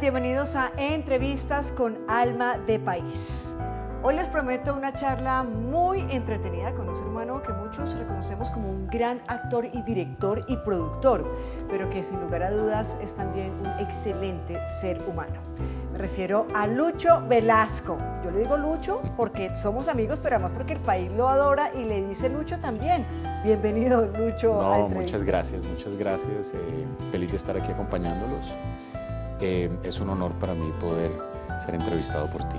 Bienvenidos a Entrevistas con Alma de País. Hoy les prometo una charla muy entretenida con un ser humano que muchos reconocemos como un gran actor y director y productor, pero que sin lugar a dudas es también un excelente ser humano. Me refiero a Lucho Velasco. Yo le digo Lucho porque somos amigos, pero además porque el país lo adora y le dice Lucho también. Bienvenido, Lucho. No, muchas gracias, muchas gracias. Eh, feliz de estar aquí acompañándolos es un honor para mí poder ser entrevistado por ti.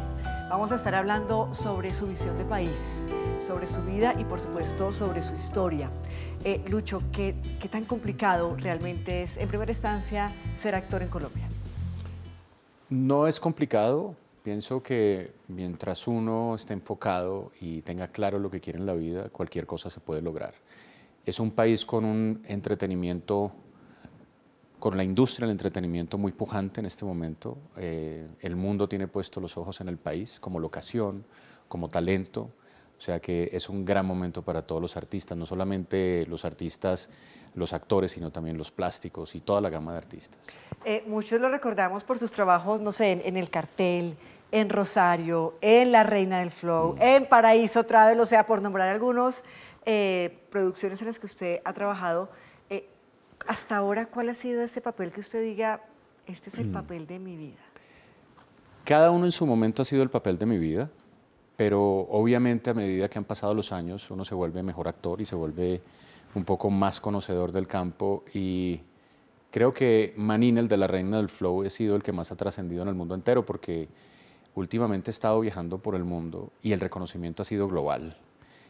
Vamos a estar hablando sobre su visión de país, sobre su vida y por supuesto sobre su historia. Eh, Lucho, ¿qué, ¿qué tan complicado realmente es en primera instancia ser actor en Colombia? No es complicado. Pienso que mientras uno esté enfocado y tenga claro lo que quiere en la vida, cualquier cosa se puede lograr. Es un país con un entretenimiento con la industria del entretenimiento muy pujante en este momento. Eh, el mundo tiene puesto los ojos en el país como locación, como talento. O sea que es un gran momento para todos los artistas, no solamente los artistas, los actores, sino también los plásticos y toda la gama de artistas. Eh, muchos lo recordamos por sus trabajos, no sé, en, El Cartel, en Rosario, en La Reina del Flow, mm. en Paraíso Travel, o sea, por nombrar algunos eh, producciones en las que usted ha trabajado. Hasta ahora, ¿cuál ha sido ese papel que usted diga, este es el mm. papel de mi vida? Cada uno en su momento ha sido el papel de mi vida, pero obviamente a medida que han pasado los años uno se vuelve mejor actor y se vuelve un poco más conocedor del campo y creo que Manin, el de la Reina del Flow, ha sido el que más ha trascendido en el mundo entero porque últimamente he estado viajando por el mundo y el reconocimiento ha sido global.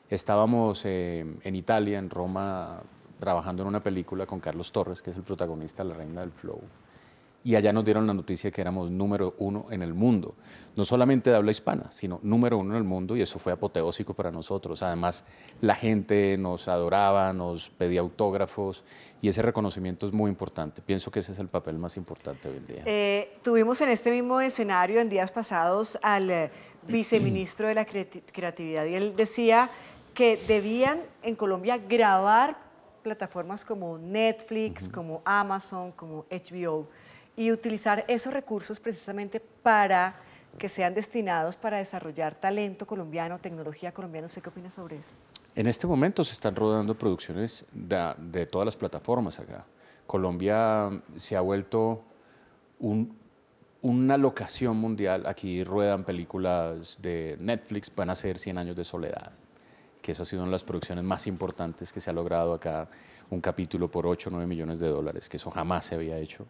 Estábamos eh, en Italia, en Roma, trabajando en una película con Carlos Torres, que es el protagonista de La Reina del Flow. Y allá nos dieron la noticia que éramos número uno en el mundo, no solamente de habla hispana, sino número uno en el mundo, y eso fue apoteósico para nosotros. Además, la gente nos adoraba, nos pedía autógrafos, y ese reconocimiento es muy importante. Pienso que ese es el papel más importante hoy en día. Eh, tuvimos en este mismo escenario en días pasados al eh, viceministro de la creatividad, y él decía que debían en Colombia grabar plataformas como Netflix, como Amazon, como HBO, y utilizar esos recursos precisamente para que sean destinados para desarrollar talento colombiano, tecnología colombiana. ¿Usted qué opina sobre eso? En este momento se están rodando producciones de, todas las plataformas acá. Colombia se ha vuelto una locación mundial. Aquí ruedan películas de Netflix, van a ser 100 años de soledad que eso ha sido una de las producciones más importantes que se ha logrado acá, un capítulo por 8 o 9 millones de dólares, que eso jamás se había hecho.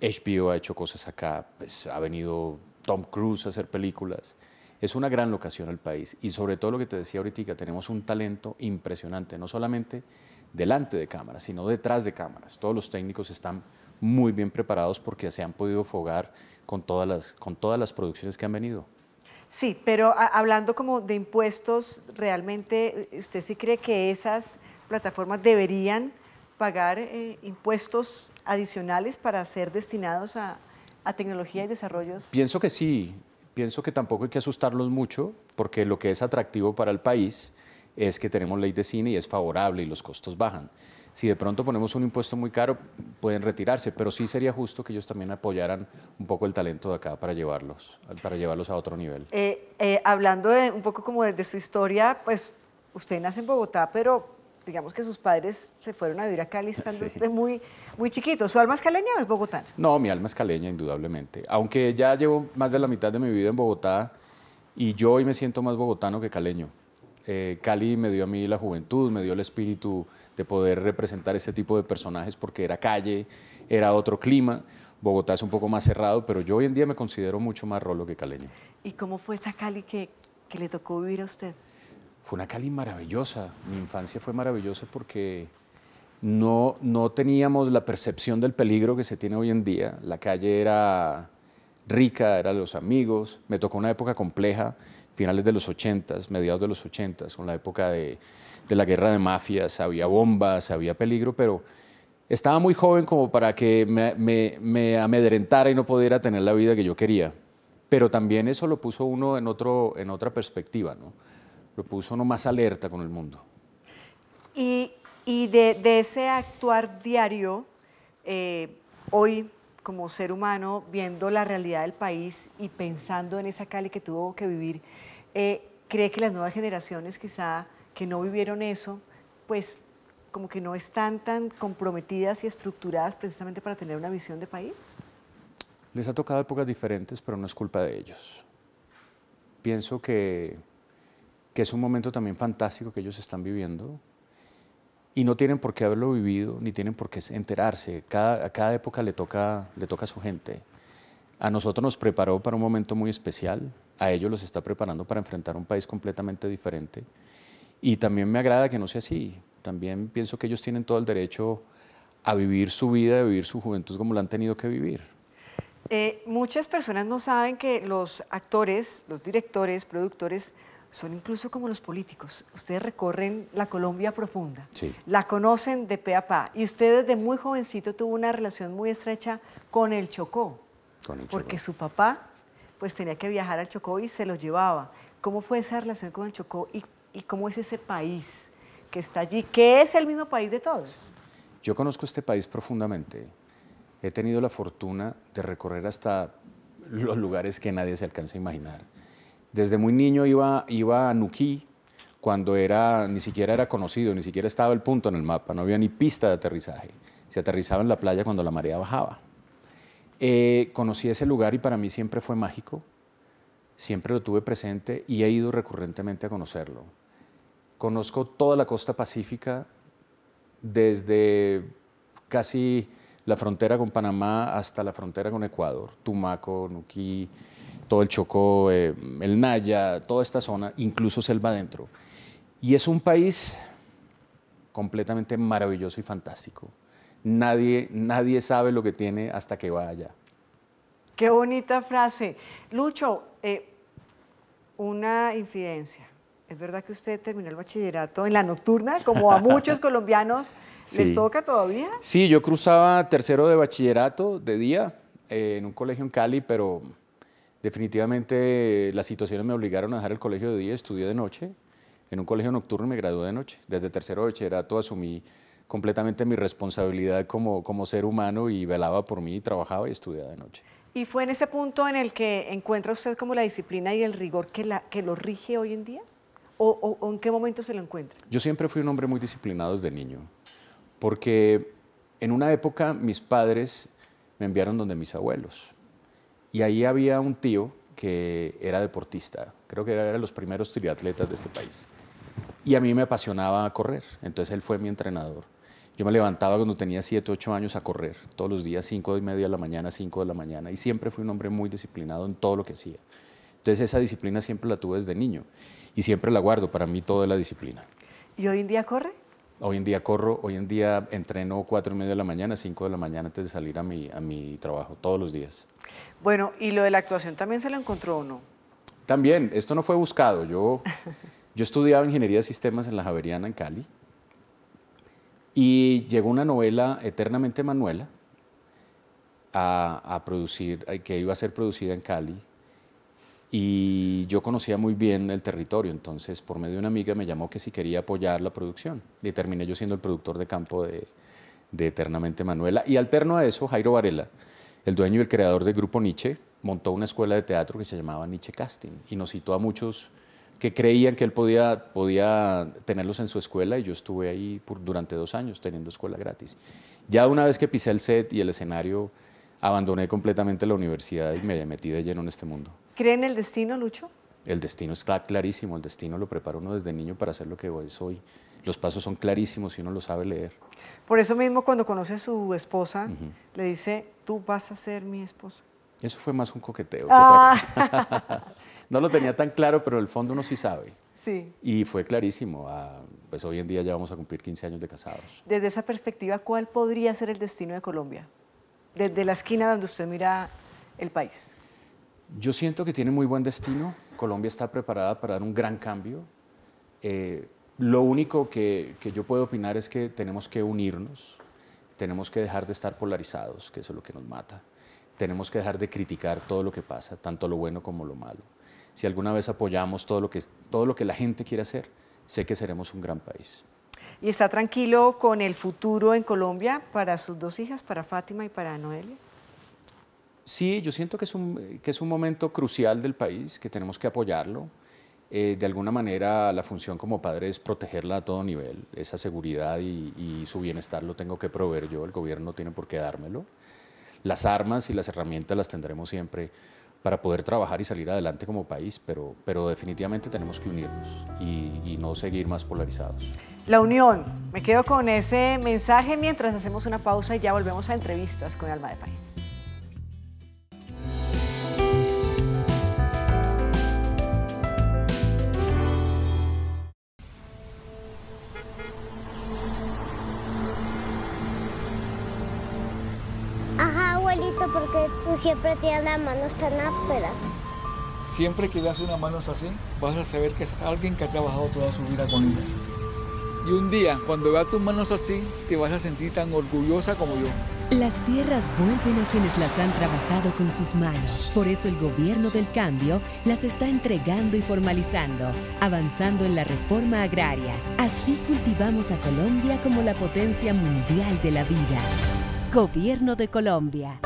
HBO ha hecho cosas acá, pues, ha venido Tom Cruise a hacer películas. Es una gran locación el país y sobre todo lo que te decía ahorita, tenemos un talento impresionante, no solamente delante de cámaras, sino detrás de cámaras. Todos los técnicos están muy bien preparados porque se han podido fogar con todas las, con todas las producciones que han venido. Sí, pero hablando como de impuestos, realmente eh, usted sí cree que esas plataformas deberían pagar eh, impuestos adicionales para ser destinados a, a tecnología y desarrollos. Pienso que sí, pienso que tampoco hay que asustarlos mucho, porque lo que es atractivo para el país es que tenemos ley de cine y es favorable y los costos bajan si de pronto ponemos un impuesto muy caro, pueden retirarse, pero sí sería justo que ellos también apoyaran un poco el talento de acá para llevarlos, para llevarlos a otro nivel. Eh, eh, hablando de, un poco como de, su historia, pues usted nace en Bogotá, pero digamos que sus padres se fueron a vivir a Cali estando muy, muy chiquitos. ¿Su alma es caleña o es bogotana? No, mi alma es caleña, indudablemente. Aunque ya llevo más de la mitad de mi vida en Bogotá y yo hoy me siento más bogotano que caleño. Eh, Cali me dio a mí la juventud, me dio el espíritu de poder representar ese tipo de personajes porque era calle, era otro clima. Bogotá es un poco más cerrado, pero yo hoy en día me considero mucho más rolo que caleño. ¿Y cómo fue esa Cali que, que le tocó vivir a usted? Fue una Cali maravillosa. Mi infancia fue maravillosa porque no, no teníamos la percepción del peligro que se tiene hoy en día. La calle era rica, eran los amigos. Me tocó una época compleja, finales de los 80 mediados de los 80 con la época de de la guerra de mafias, había bombas, había peligro, pero estaba muy joven como para que me, amedrentara y no pudiera tener la vida que yo quería. Pero también eso lo puso uno en, otro, en otra perspectiva, ¿no? Lo puso uno más alerta con el mundo. Y, de, ese actuar diario, eh, hoy como ser humano, viendo la realidad del país y pensando en esa calle que tuvo que vivir, eh, ¿cree que las nuevas generaciones quizá que no vivieron eso, pues como que no están tan comprometidas y estructuradas precisamente para tener una visión de país? Les ha tocado épocas diferentes, pero no es culpa de ellos. Pienso que, que es un momento también fantástico que ellos están viviendo y no tienen por qué haberlo vivido, ni tienen por qué enterarse. Cada, a cada época le toca, le toca a su gente. A nosotros nos preparó para un momento muy especial, a ellos los está preparando para enfrentar un país completamente diferente. Y también me agrada que no sea así. También pienso que ellos tienen todo el derecho a vivir su vida, a vivir su juventud como lo han tenido que vivir. Eh, muchas personas no saben que los actores, los directores, productores, son incluso como los políticos. Ustedes recorren la Colombia profunda, sí. la conocen de pe a pa. Y usted desde muy jovencito tuvo una relación muy estrecha con el Chocó, con el porque su papá pues tenía que viajar al Chocó y se lo llevaba. ¿Cómo fue esa relación con el Chocó y y cómo es ese país que está allí, ¿Qué es el mismo país de todos. Yo conozco este país profundamente. He tenido la fortuna de recorrer hasta los lugares que nadie se alcanza a imaginar. Desde muy niño iba, a Nuquí, cuando era, ni siquiera era conocido, ni siquiera estaba el punto en el mapa, no había ni pista de aterrizaje. Se aterrizaba en la playa cuando la marea bajaba. Eh, conocí ese lugar y para mí siempre fue mágico, siempre lo tuve presente y he ido recurrentemente a conocerlo. Conozco toda la costa pacífica, desde casi la frontera con Panamá hasta la frontera con Ecuador, Tumaco, Nuquí, todo el Chocó, eh, el Naya, toda esta zona, incluso selva adentro. Y es un país completamente maravilloso y fantástico. Nadie, nadie sabe lo que tiene hasta que va allá. Qué bonita frase. Lucho, eh, una infidencia. Es verdad que usted terminó el bachillerato en la nocturna, como a muchos colombianos les toca todavía. Sí, yo cruzaba tercero de bachillerato de día eh, en un colegio en Cali, pero definitivamente las situaciones me obligaron a dejar el colegio de día, estudié de noche en un colegio nocturno me gradué de noche. Desde tercero de bachillerato asumí completamente mi responsabilidad como, como ser humano y velaba por mí, trabajaba y estudiaba de noche. ¿Y fue en ese punto en el que encuentra usted como la disciplina y el rigor que, la, que lo rige hoy en día? o, en qué momento se lo encuentra? Yo siempre fui un hombre muy disciplinado desde niño, porque en una época mis padres me enviaron donde mis abuelos. Y ahí había un tío que era deportista, creo que era de los primeros triatletas de este país. Y a mí me apasionaba correr, entonces él fue mi entrenador. Yo me levantaba cuando tenía 7, 8 años a correr, todos los días 5 y media de la mañana, 5 de la mañana, y siempre fui un hombre muy disciplinado en todo lo que hacía. Entonces esa disciplina siempre la tuve desde niño y siempre la guardo. Para mí toda la disciplina. ¿Y hoy en día corre? Hoy en día corro, hoy en día entreno cuatro y media de la mañana, cinco de la mañana antes de salir a mi, a mi trabajo, todos los días. Bueno, ¿y lo de la actuación también se lo encontró o no? También, esto no fue buscado. Yo, yo estudiaba ingeniería de sistemas en la Javeriana, en Cali, y llegó una novela, Eternamente Manuela, a producir, que iba a ser producida en Cali, y yo conocía muy bien el territorio, entonces por medio de una amiga me llamó que si quería apoyar la producción y terminé yo siendo el productor de campo de, Eternamente Manuela. Y alterno a eso, Jairo Varela, el dueño y el creador del grupo Nietzsche, montó una escuela de teatro que se llamaba Nietzsche Casting y nos citó a muchos que creían que él podía, tenerlos en su escuela y yo estuve ahí durante dos años teniendo escuela gratis. Ya una vez que pisé el set y el escenario, abandoné completamente la universidad y me metí de lleno en este mundo. ¿Cree en el destino, Lucho? El destino está clarísimo, el destino lo prepara uno desde niño para hacer lo que hoy soy. Los pasos son clarísimos y uno lo sabe leer. Por eso mismo cuando conoce a su esposa, le dice, tú vas a ser mi esposa. Eso fue más un coqueteo ah. no lo tenía tan claro, pero el fondo uno sí sabe. Sí. Y fue clarísimo. pues hoy en día ya vamos a cumplir 15 años de casados. Desde esa perspectiva, ¿cuál podría ser el destino de Colombia? Desde la esquina donde usted mira el país. Yo siento que tiene muy buen destino. Colombia está preparada para dar un gran cambio. Eh, lo único que, yo puedo opinar es que tenemos que unirnos, tenemos que dejar de estar polarizados, que eso es lo que nos mata. Tenemos que dejar de criticar todo lo que pasa, tanto lo bueno como lo malo. Si alguna vez apoyamos todo lo que, todo lo que la gente quiere hacer, sé que seremos un gran país. ¿Y está tranquilo con el futuro en Colombia para sus dos hijas, para Fátima y para Noelia? Sí, yo siento que es, un, que es un momento crucial del país, que tenemos que apoyarlo. Eh, de alguna manera la función como padre es protegerla a todo nivel. Esa seguridad y, su bienestar lo tengo que proveer yo, el gobierno tiene por qué dármelo. Las armas y las herramientas las tendremos siempre para poder trabajar y salir adelante como país, pero, pero definitivamente tenemos que unirnos y, y no seguir más polarizados. La unión. Me quedo con ese mensaje mientras hacemos una pausa y ya volvemos a entrevistas con Alma de País. siempre tiene las manos tan ásperas. Siempre que veas una manos así, vas a saber que es alguien que ha trabajado toda su vida con ellas. Y un día, cuando veas tus manos así, te vas a sentir tan orgullosa como yo. Las tierras vuelven a quienes las han trabajado con sus manos. Por eso el gobierno del cambio las está entregando y formalizando, avanzando en la reforma agraria. Así cultivamos a Colombia como la potencia mundial de la vida. Gobierno de Colombia.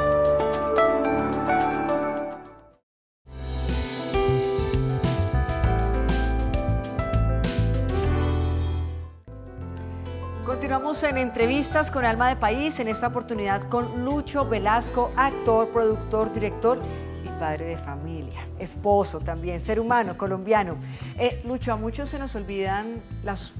en entrevistas con Alma de País, en esta oportunidad con Lucho Velasco, actor, productor, director y padre de familia, esposo también, ser humano, colombiano. Eh, Lucho, a muchos se nos olvidan las,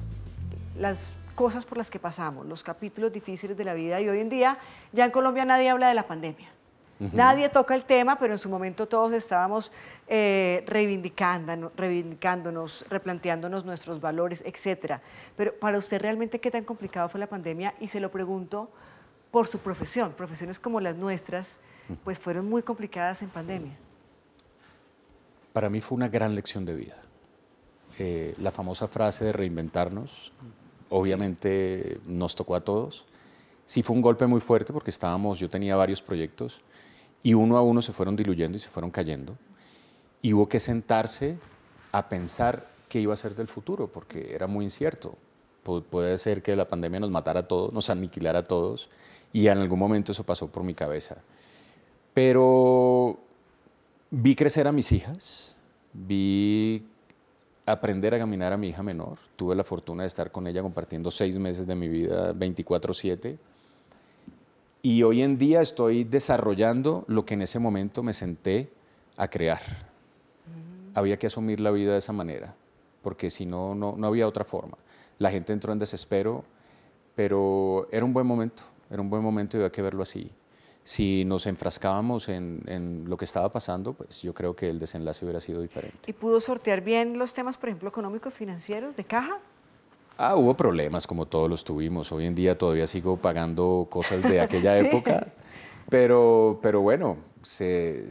las cosas por las que pasamos, los capítulos difíciles de la vida y hoy en día ya en Colombia nadie habla de la pandemia. Nadie toca el tema, pero en su momento todos estábamos eh, reivindicándonos, replanteándonos nuestros valores, etc. Pero para usted realmente qué tan complicado fue la pandemia y se lo pregunto por su profesión. Profesiones como las nuestras, pues fueron muy complicadas en pandemia. Para mí fue una gran lección de vida. Eh, la famosa frase de reinventarnos, obviamente nos tocó a todos. Sí fue un golpe muy fuerte porque estábamos, yo tenía varios proyectos, y uno a uno se fueron diluyendo y se fueron cayendo. Y hubo que sentarse a pensar qué iba a ser del futuro, porque era muy incierto. puede ser que la pandemia nos matara a todos, nos aniquilara a todos, y en algún momento eso pasó por mi cabeza. Pero vi crecer a mis hijas, vi aprender a caminar a mi hija menor, tuve la fortuna de estar con ella compartiendo seis meses de mi vida 24/7 y hoy en día estoy desarrollando lo que en ese momento me senté a crear. Mm. Había que asumir la vida de esa manera, porque si no, no, había otra forma. La gente entró en desespero, pero era un buen momento, era un buen momento y había que verlo así. Si nos enfrascábamos en, en, lo que estaba pasando, pues yo creo que el desenlace hubiera sido diferente. ¿Y pudo sortear bien los temas, por ejemplo, económicos, financieros, de caja? Ah, hubo problemas como todos los tuvimos. Hoy en día todavía sigo pagando cosas de aquella época, pero, pero bueno, se,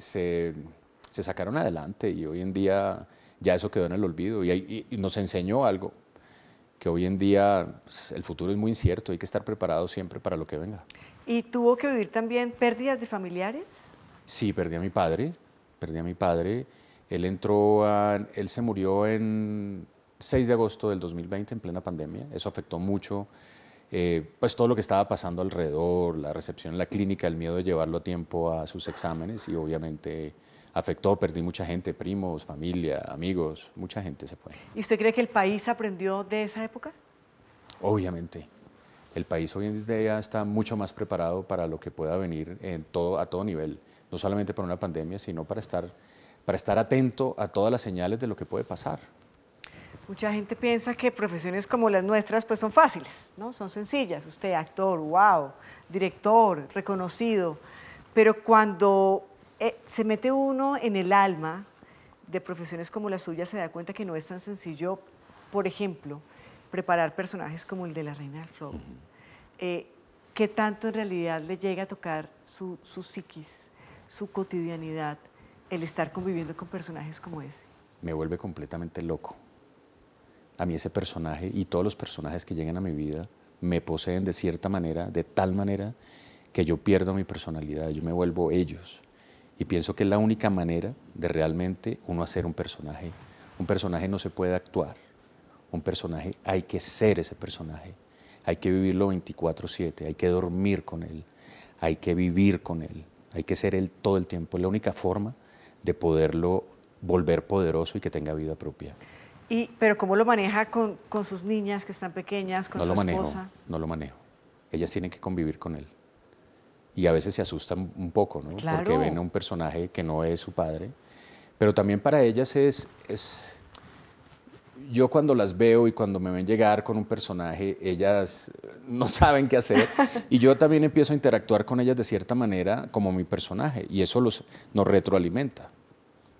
sacaron adelante y hoy en día ya eso quedó en el olvido y, nos enseñó algo que hoy en día pues, el futuro es muy incierto, hay que estar preparado siempre para lo que venga. ¿Y tuvo que vivir también pérdidas de familiares? Sí, perdí a mi padre, perdí a mi padre. Él entró, a, él se murió en 6 de agosto del 2020, en plena pandemia. Eso afectó mucho eh, pues todo lo que estaba pasando alrededor, la recepción en la clínica, el miedo de llevarlo a tiempo a sus exámenes y obviamente afectó, perdí mucha gente, primos, familia, amigos, mucha gente se fue. ¿Y usted cree que el país aprendió de esa época? Obviamente. El país hoy en día está mucho más preparado para lo que pueda venir a todo nivel, no solamente para una pandemia, sino para estar atento a todas las señales de lo que puede pasar. Mucha gente piensa que profesiones como las nuestras pues son fáciles, ¿no? Son sencillas. Usted, actor, wow, director, reconocido. Pero cuando eh, se mete uno en el alma de profesiones como la suya, se da cuenta que no es tan sencillo, por ejemplo, preparar personajes como el de la Reina del Flow. Eh, ¿Qué tanto en realidad le llega a tocar su, su psiquis, su cotidianidad, el estar conviviendo con personajes como ese? Me vuelve completamente loco a mí ese personaje y todos los personajes que llegan a mi vida me poseen de cierta manera, de tal manera que yo pierdo mi personalidad, yo me vuelvo ellos. Y pienso que es la única manera de realmente uno hacer un personaje. Un personaje no se puede actuar, un personaje hay que ser ese personaje, hay que vivirlo 24/7, hay que dormir con él, hay que vivir con él, hay que ser él todo el tiempo. Es la única forma de poderlo volver poderoso y que tenga vida propia pero ¿cómo lo maneja con, sus niñas que están pequeñas, con no lo Manejo, no lo manejo. Ellas tienen que convivir con él. Y a veces se asustan un poco, ¿no? Claro. Porque ven a un personaje que no es su padre. Pero también para ellas es, es... Yo cuando las veo y cuando me ven llegar con un personaje, ellas no saben qué hacer. y yo también empiezo a interactuar con ellas de cierta manera como mi personaje. Y eso los, nos retroalimenta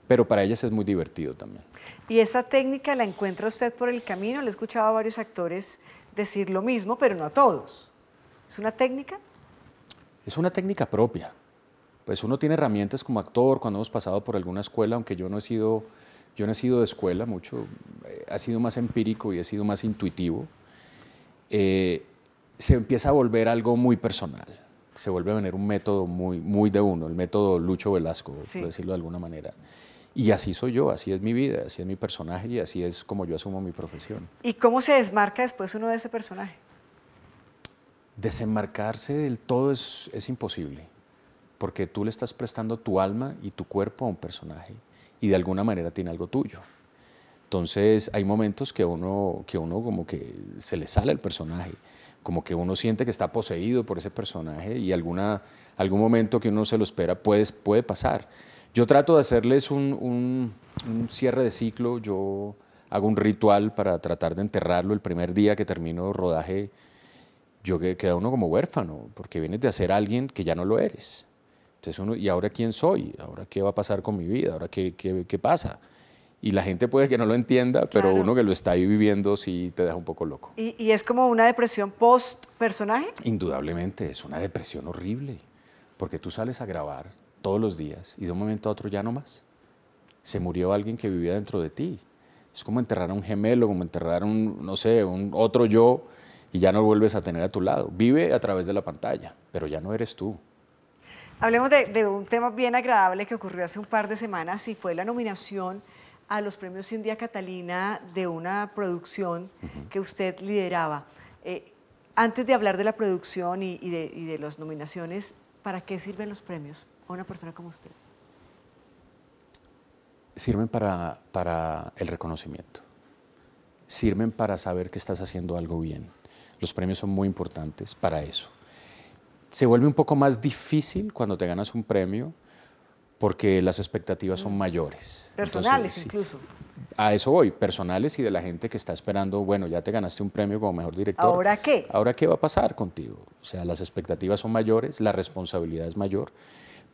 pero para ellas es muy divertido también. ¿Y esa técnica la encuentra usted por el camino? Le he escuchado a varios actores decir lo mismo, pero no a todos. ¿Es una técnica? Es una técnica propia. Pues uno tiene herramientas como actor cuando hemos pasado por alguna escuela, aunque yo no he sido, yo no he sido de escuela mucho, eh, ha sido más empírico y ha sido más intuitivo. Eh, se empieza a volver algo muy personal. Se vuelve a venir un método muy, muy de uno, el método Lucho Velasco, por decirlo de alguna manera. Y así soy yo, así es mi vida, así es mi personaje y así es como yo asumo mi profesión. ¿Y cómo se desmarca después uno de ese personaje? Desenmarcarse del todo es, imposible, porque tú le estás prestando tu alma y tu cuerpo a un personaje y de alguna manera tiene algo tuyo. Entonces hay momentos que uno, que uno como que se le sale el personaje, como que uno siente que está poseído por ese personaje y alguna, algún momento que uno se lo espera puede, puede pasar. Yo trato de hacerles un, cierre de ciclo, yo hago un ritual para tratar de enterrarlo el primer día que termino rodaje. Yo queda uno como huérfano, porque vienes de hacer a alguien que ya no lo eres. Entonces uno, ¿y ahora quién soy? ¿Ahora qué va a pasar con mi vida? ¿Ahora qué, pasa? Y la gente puede que no lo entienda, pero uno que lo está ahí viviendo sí te deja un poco loco. y es como una depresión post-personaje? Indudablemente, es una depresión horrible, porque tú sales a grabar todos los días y de un momento a otro ya no más. Se murió alguien que vivía dentro de ti. Es como enterrar a un gemelo, como enterrar un, no sé, un otro yo y ya no lo vuelves a tener a tu lado. Vive a través de la pantalla, pero ya no eres tú. Hablemos de, un tema bien agradable que ocurrió hace un par de semanas y fue la nominación a los premios India Catalina de una producción que usted lideraba. Eh, antes de hablar de la producción y, de, y de las nominaciones, ¿para qué sirven los premios? a una persona como usted? Sirven para, el reconocimiento, sirven para saber que estás haciendo algo bien. Los premios son muy importantes para eso. Se vuelve un poco más difícil cuando te ganas un premio porque las expectativas son mm. mayores. Personales incluso. a eso voy, personales y de la gente que está esperando, bueno, ya te ganaste un premio como mejor director. ¿Ahora qué? ¿Ahora qué va a pasar contigo? O sea, las expectativas son mayores, la responsabilidad es mayor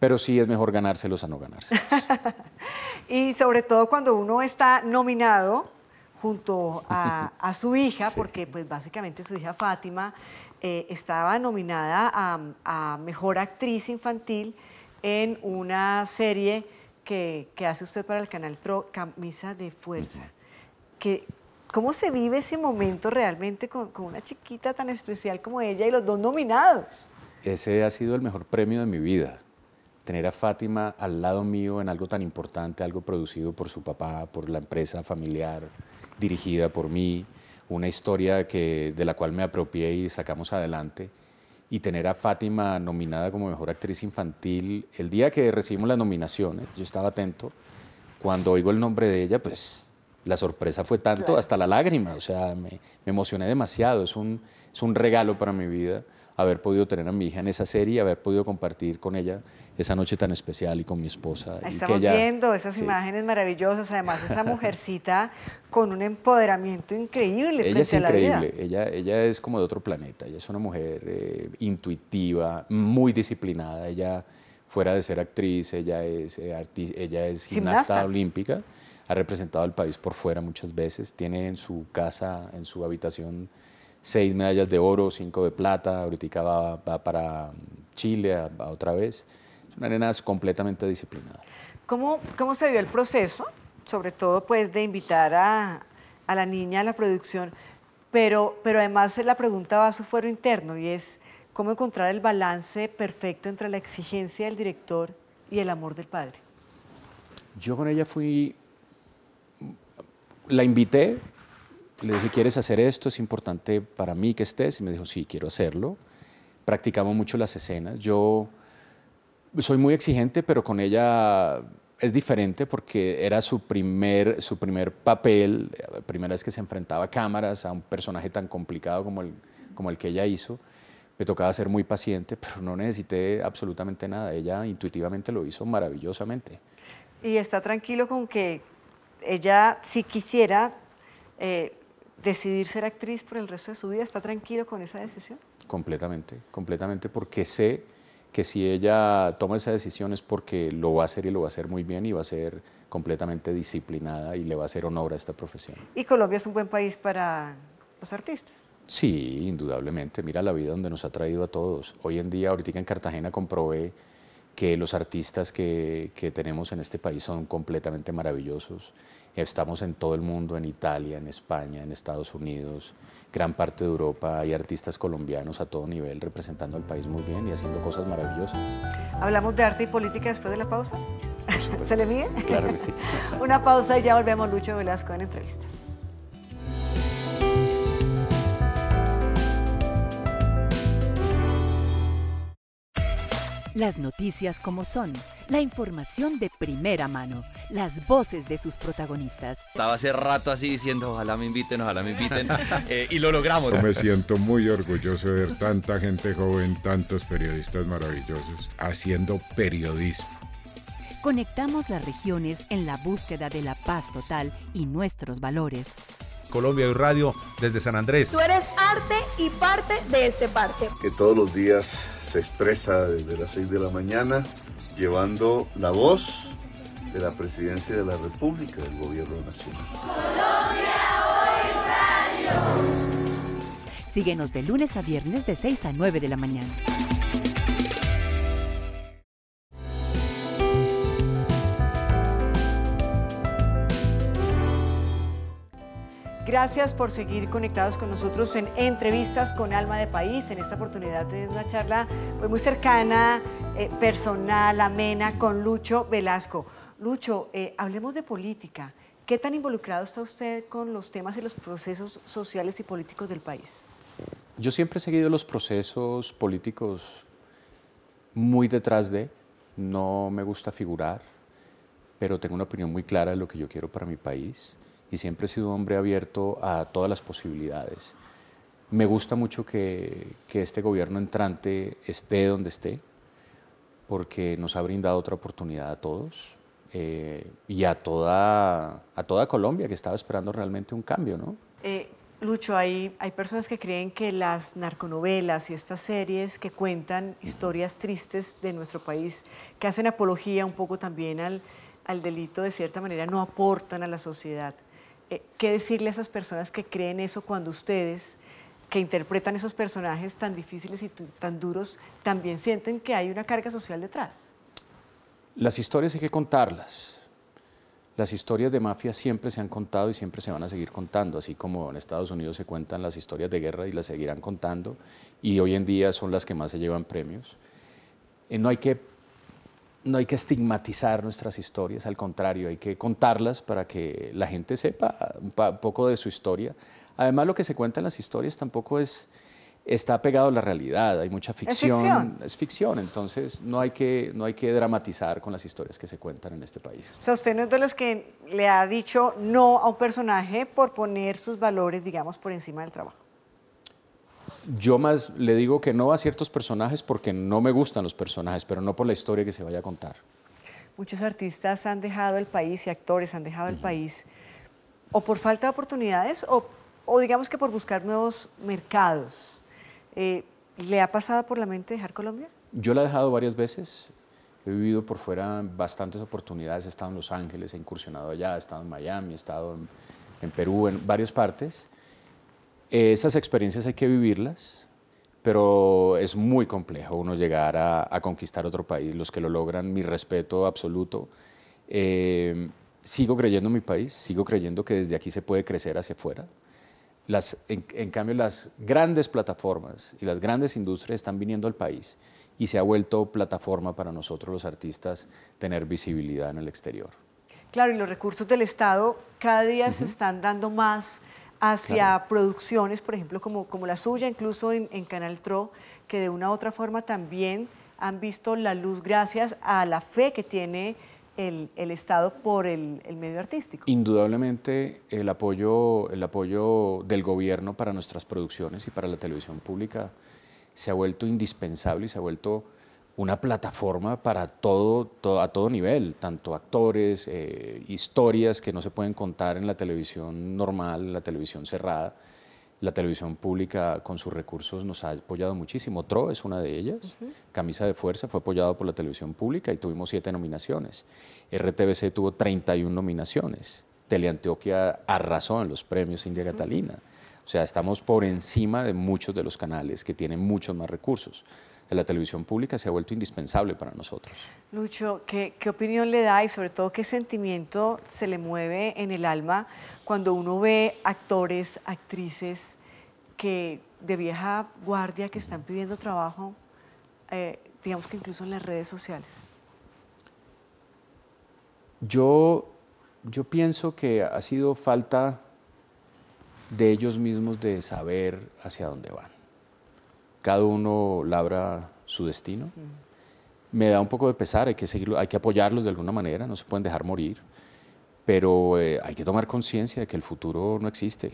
pero sí es mejor ganárselos a no ganárselos. y sobre todo cuando uno está nominado junto a, su hija, porque pues básicamente su hija Fátima eh, estaba nominada a, Mejor Actriz Infantil en una serie que, hace usted para el canal Tro, Camisa de Fuerza. ¿Cómo se vive ese momento realmente con una chiquita tan especial como ella y los dos nominados? Ese ha sido el mejor premio de mi vida tener a Fátima al lado mío en algo tan importante, algo producido por su papá, por la empresa familiar, dirigida por mí, una historia que, de la cual me apropié y sacamos adelante. Y tener a Fátima nominada como Mejor Actriz Infantil, el día que recibimos las nominaciones, yo estaba atento, cuando oigo el nombre de ella, pues la sorpresa fue tanto, hasta la lágrima, o sea, me, me emocioné demasiado, es un, es un regalo para mi vida haber podido tener a mi hija en esa serie y haber podido compartir con ella esa noche tan especial y con mi esposa. estamos viendo esas imágenes maravillosas, además esa mujercita con un empoderamiento increíble. Ella es increíble, Ella, ella es como de otro planeta, ella es una mujer eh, intuitiva, muy disciplinada, ella fuera de ser actriz, ella es, eh, artista, ella es gimnasta olímpica, ha representado al país por fuera muchas veces, tiene en su casa, en su habitación, seis medallas de oro, cinco de plata, ahorita va, para Chile otra vez. Es una nena completamente disciplinada. ¿Cómo, ¿Cómo se dio el proceso? Sobre todo, pues, de invitar a, la niña a la producción, pero, pero además la pregunta va a su fuero interno y es cómo encontrar el balance perfecto entre la exigencia del director y el amor del padre. Yo con ella fui, la invité le dije, ¿quieres hacer esto? ¿Es importante para mí que estés? Y me dijo, sí, quiero hacerlo. Practicamos mucho las escenas. Yo soy muy exigente, pero con ella es diferente porque era su primer, su primer papel, la primera vez que se enfrentaba a cámaras, a un personaje tan complicado como el, como el que ella hizo. Me tocaba ser muy paciente, pero no necesité absolutamente nada. Ella intuitivamente lo hizo maravillosamente. Y está tranquilo con que ella, si quisiera, eh, decidir ser actriz por el resto de su vida? ¿Está tranquilo con esa decisión? Completamente, completamente, porque sé que si ella toma esa decisión es porque lo va a hacer y lo va a hacer muy bien y va a ser completamente disciplinada y le va a hacer honor a esta profesión. ¿Y Colombia es un buen país para los artistas? Sí, indudablemente. Mira la vida donde nos ha traído a todos. Hoy en día, ahorita en Cartagena comprobé que los artistas que, que tenemos en este país son completamente maravillosos Estamos en todo el mundo, en Italia, en España, en Estados Unidos, gran parte de Europa. Hay artistas colombianos a todo nivel representando al país muy bien y haciendo cosas maravillosas. ¿Hablamos de arte y política después de la pausa? ¿Se le mide? Claro que sí. Una pausa y ya volvemos Lucho Velasco en entrevistas. Las noticias como son, la información de primera mano las voces de sus protagonistas. Estaba hace rato así diciendo, ojalá me inviten, ojalá me inviten, eh, y lo logramos. me siento muy orgulloso de ver tanta gente joven, tantos periodistas maravillosos haciendo periodismo. Conectamos las regiones en la búsqueda de la paz total y nuestros valores. Colombia y Radio desde San Andrés. Tú eres arte y parte de este parche. Que todos los días se expresa desde las 6 de la mañana, llevando la voz de la Presidencia de la República del Gobierno Nacional. Colombia Hoy Radio. Síguenos de lunes a viernes de 6 a 9 de la mañana. Gracias por seguir conectados con nosotros en entrevistas con Alma de País. En esta oportunidad de una charla pues, muy cercana, eh, personal, amena, con Lucho Velasco. Lucho, eh, hablemos de política. ¿Qué tan involucrado está usted con los temas y los procesos sociales y políticos del país? Yo siempre he seguido los procesos políticos muy detrás de, no me gusta figurar, pero tengo una opinión muy clara de lo que yo quiero para mi país y siempre he sido un hombre abierto a todas las posibilidades. Me gusta mucho que, que este gobierno entrante esté donde esté, porque nos ha brindado otra oportunidad a todos, eh, y a toda, a toda Colombia que estaba esperando realmente un cambio, ¿no? Eh, Lucho, hay, hay personas que creen que las narconovelas y estas series que cuentan historias tristes de nuestro país, que hacen apología un poco también al, delito, de cierta manera no aportan a la sociedad. Eh, ¿Qué decirle a esas personas que creen eso cuando ustedes, que interpretan esos personajes tan difíciles y tan duros, también sienten que hay una carga social detrás? Las historias hay que contarlas. Las historias de mafia siempre se han contado y siempre se van a seguir contando, así como en Estados Unidos se cuentan las historias de guerra y las seguirán contando, y hoy en día son las que más se llevan premios. Eh, no hay que, no hay que estigmatizar nuestras historias, al contrario, hay que contarlas para que la gente sepa un poco de su historia. Además, lo que se cuenta en las historias tampoco es está pegado a la realidad, hay mucha ficción, es ficción, entonces no hay, que, no hay que dramatizar con las historias que se cuentan en este país. O sea, usted no es de los que le ha dicho no a un personaje por poner sus valores, digamos, por encima del trabajo. Yo más le digo que no a ciertos personajes porque no me gustan los personajes, pero no por la historia que se vaya a contar. Muchos artistas han dejado el país y actores han dejado el país o por falta de oportunidades o digamos que por buscar nuevos mercados. Eh, ¿Le ha pasado por la mente dejar Colombia? Yo la he dejado varias veces. He vivido por fuera bastantes oportunidades. He estado en Los Ángeles, he incursionado allá, he estado en Miami, he estado en, Perú, en varias partes. Eh, esas experiencias hay que vivirlas, pero es muy complejo uno llegar a, conquistar otro país. Los que lo logran, mi respeto absoluto. Eh, sigo creyendo en mi país, sigo creyendo que desde aquí se puede crecer hacia afuera en, cambio, las grandes plataformas y las grandes industrias están viniendo al país y se ha vuelto plataforma para nosotros los artistas tener visibilidad en el exterior. Claro, y los recursos del Estado cada día se están dando más hacia producciones, por ejemplo, como, la suya, incluso en, en Canal Tro, que de una u otra forma también han visto la luz gracias a la fe que tiene el, Estado por el, medio artístico. Indudablemente el apoyo, del gobierno para nuestras producciones y para la televisión pública se ha vuelto indispensable y se ha vuelto una plataforma para todo, a todo nivel, tanto actores, eh, historias que no se pueden contar en la televisión normal, la televisión cerrada la televisión pública con sus recursos nos ha apoyado muchísimo. TRO es una de ellas. Camisa de Fuerza fue apoyado por la televisión pública y tuvimos siete nominaciones. RTBC tuvo 31 nominaciones. Teleantioquia arrasó en los premios India Catalina. O sea, estamos por encima de muchos de los canales que tienen muchos más recursos. La televisión pública se ha vuelto indispensable para nosotros. Lucho, ¿qué, opinión le da y sobre todo qué sentimiento se le mueve en el alma cuando uno ve actores, actrices que de vieja guardia que están pidiendo trabajo, eh, digamos que incluso en las redes sociales? Yo yo pienso que ha sido falta de ellos mismos de saber hacia dónde van. Cada uno labra su destino. Me da un poco de pesar, hay que, hay que apoyarlos de alguna manera, no se pueden dejar morir, pero eh, hay que tomar conciencia de que el futuro no existe.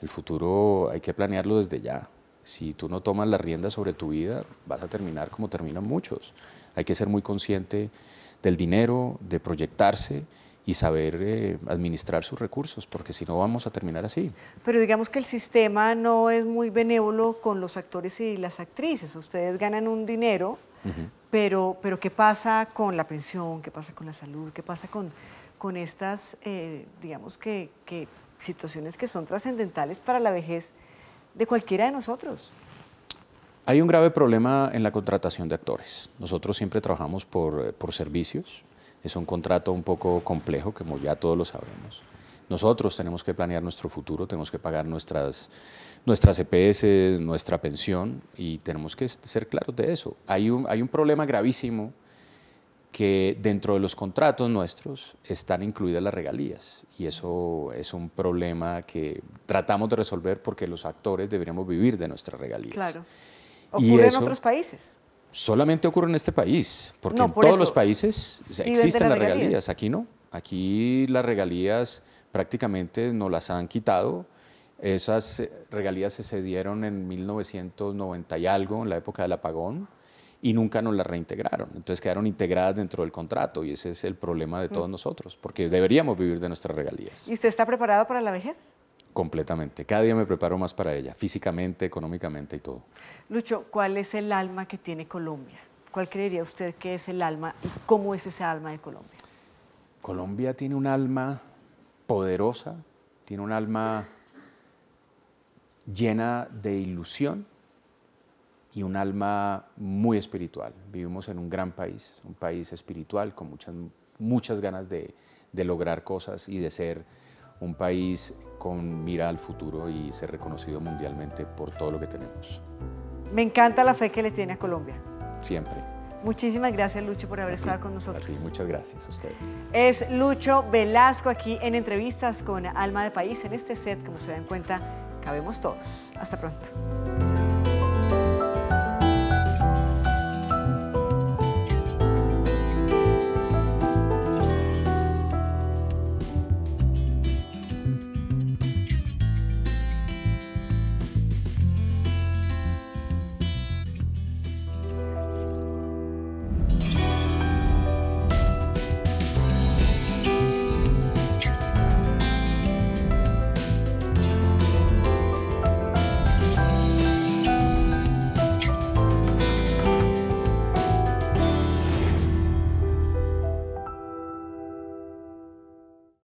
El futuro hay que planearlo desde ya. Si tú no tomas la rienda sobre tu vida, vas a terminar como terminan muchos. Hay que ser muy consciente del dinero, de proyectarse y saber eh, administrar sus recursos, porque si no vamos a terminar así. Pero digamos que el sistema no es muy benévolo con los actores y las actrices. Ustedes ganan un dinero, pero, pero ¿qué pasa con la pensión? ¿Qué pasa con la salud? ¿Qué pasa con, con estas, eh, digamos que, que, situaciones que son trascendentales para la vejez de cualquiera de nosotros? Hay un grave problema en la contratación de actores. Nosotros siempre trabajamos por, eh, por servicios es un contrato un poco complejo, como ya todos lo sabemos. Nosotros tenemos que planear nuestro futuro, tenemos que pagar nuestras, nuestras EPS, nuestra pensión y tenemos que ser claros de eso. Hay un, hay un problema gravísimo que dentro de los contratos nuestros están incluidas las regalías y eso es un problema que tratamos de resolver porque los actores deberíamos vivir de nuestras regalías. Claro. Ocurre en otros países solamente ocurre en este país, porque en todos los países existen las regalías. aquí no. Aquí las regalías prácticamente nos las han quitado. Esas eh, regalías se cedieron en 1990 y algo, en la época del apagón, y nunca nos las reintegraron. Entonces quedaron integradas dentro del contrato y ese es el problema de todos mm. nosotros, porque deberíamos vivir de nuestras regalías. ¿Y usted está preparado para la vejez? Completamente. Cada día me preparo más para ella, físicamente, económicamente y todo. Lucho, ¿cuál es el alma que tiene Colombia? ¿Cuál creería usted que es el alma y cómo es ese alma de Colombia? Colombia tiene un alma poderosa, tiene un alma llena de ilusión y un alma muy espiritual. Vivimos en un gran país, un país espiritual con muchas, muchas ganas de, de lograr cosas y de ser un país con mira al futuro y ser reconocido mundialmente por todo lo que tenemos. Me encanta la fe que le tiene a Colombia. Siempre. Muchísimas gracias, Lucho, por haber estado con nosotros. muchas gracias a ustedes. Es Lucho Velasco aquí en entrevistas con Alma de País. En este set, como se dan cuenta, cabemos todos. Hasta pronto.